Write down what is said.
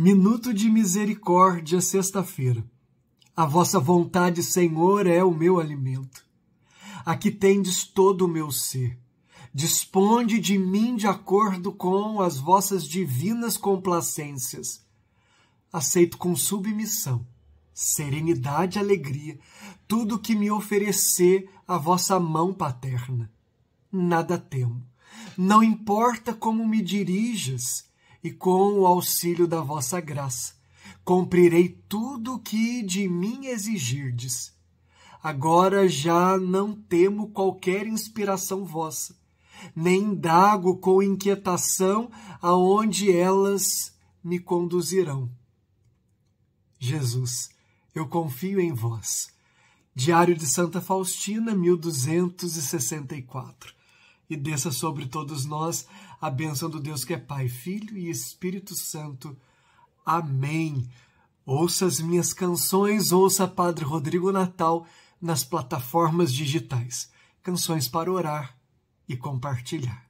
Minuto de Misericórdia, sexta-feira. A vossa vontade, Senhor, é o meu alimento. Aqui tendes todo o meu ser. Disponde de mim de acordo com as vossas divinas complacências. Aceito com submissão, serenidade e alegria tudo o que me oferecer a vossa mão paterna. Nada temo. Não importa como me dirijas, e com o auxílio da vossa graça, cumprirei tudo o que de mim exigirdes. Agora já não temo qualquer inspiração vossa, nem indago com inquietação aonde elas me conduzirão. Jesus, eu confio em vós. Diário de Santa Faustina, 1264 e desça sobre todos nós a bênção do Deus que é Pai, Filho e Espírito Santo. Amém. Ouça as minhas canções, ouça Padre Rodrigo Natal nas plataformas digitais. Canções para orar e compartilhar.